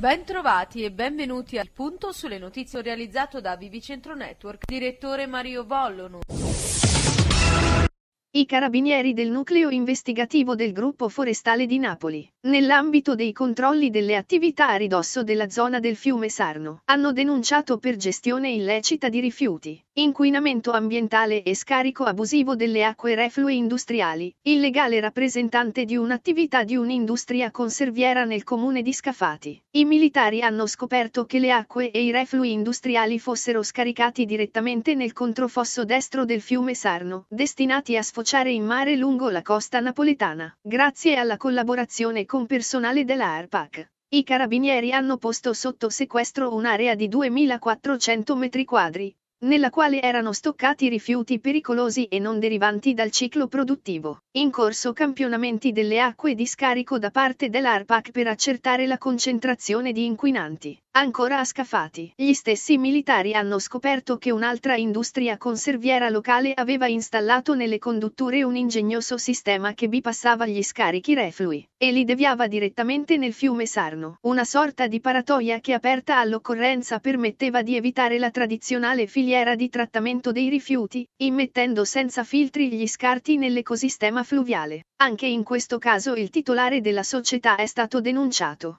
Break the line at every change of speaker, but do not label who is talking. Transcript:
Bentrovati e benvenuti al punto sulle notizie realizzato da Vivicentro Network, direttore Mario Vollonu.
I carabinieri del nucleo investigativo del gruppo forestale di Napoli, nell'ambito dei controlli delle attività a ridosso della zona del fiume Sarno, hanno denunciato per gestione illecita di rifiuti inquinamento ambientale e scarico abusivo delle acque reflue industriali, illegale rappresentante di un'attività di un'industria conserviera nel comune di Scafati. I militari hanno scoperto che le acque e i reflui industriali fossero scaricati direttamente nel controfosso destro del fiume Sarno, destinati a sfociare in mare lungo la costa napoletana, grazie alla collaborazione con personale della ARPAC. I carabinieri hanno posto sotto sequestro un'area di 2.400 m2, nella quale erano stoccati rifiuti pericolosi e non derivanti dal ciclo produttivo. In corso campionamenti delle acque di scarico da parte dell'ARPAC per accertare la concentrazione di inquinanti. Ancora a Scafati, gli stessi militari hanno scoperto che un'altra industria conserviera locale aveva installato nelle condutture un ingegnoso sistema che bypassava gli scarichi reflui e li deviava direttamente nel fiume Sarno, una sorta di paratoia che aperta all'occorrenza permetteva di evitare la tradizionale filiera di trattamento dei rifiuti, immettendo senza filtri gli scarti nell'ecosistema fluviale. Anche in questo caso il titolare della società è stato denunciato.